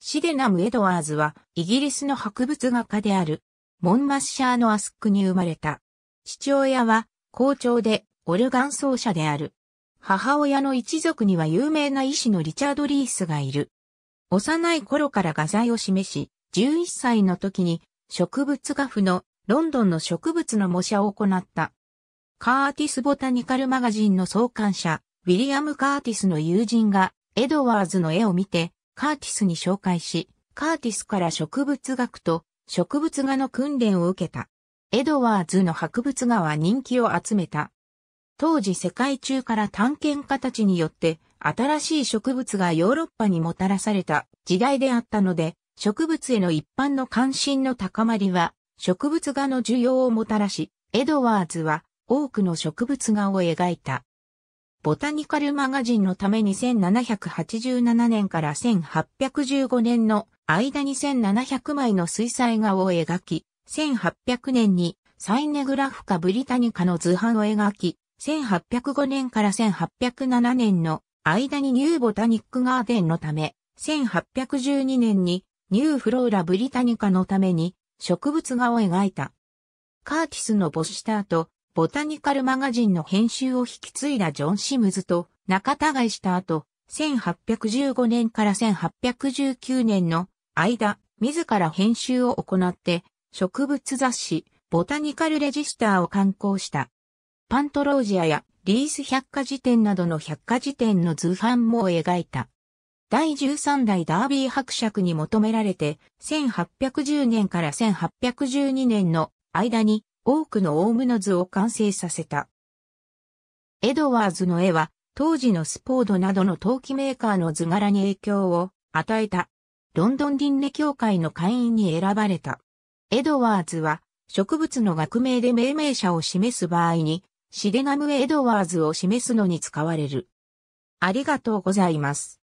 シデナム・エドワーズは、イギリスの博物画家である、モンマッシャーのアスクに生まれた。父親は、校長で、オルガン奏者である。母親の一族には有名な医師のリチャード・リースがいる。幼い頃から画材を示し、11歳の時に、植物画譜のロンドンの植物の模写を行った。カーティス・ボタニカル・マガジンの創刊者、ウィリアム・カーティスの友人が、エドワーズの絵を見て、カーティスに紹介し、カーティスから植物学と植物画の訓練を受けた。エドワーズの博物画は人気を集めた。当時世界中から探検家たちによって新しい植物がヨーロッパにもたらされた時代であったので、植物への一般の関心の高まりは植物画の需要をもたらし、エドワーズは多くの植物画を描いた。ボタニカルマガジンのために1787年から1815年の間に1700枚の水彩画を描き、1800年にサイネグラフカブリタニカの図版を描き、1805年から1807年の間にニューボタニックガーデンのため、1812年にニューフローラブリタニカのために植物画を描いた。カーティスの没した後、ボタニカルマガジンの編集を引き継いだジョン・シムズと仲違いした後、1815年から1819年の間、自ら編集を行って、植物雑誌、ボタニカルレジスターを刊行した。パントロージアやリース百科事典などの百科事典の図版も描いた。第13代ダービー伯爵に求められて、1810年から1812年の間に多くのオムの図を完成させた。エドワーズの絵は、当時のスポードなどの陶器メーカーの図柄に影響を与えた。ロンドン輪廻協会の会員に選ばれた。エドワーズは、植物の学名で命名者を示す場合に、シデナム・エドワーズを示すのに使われる。ありがとうございます。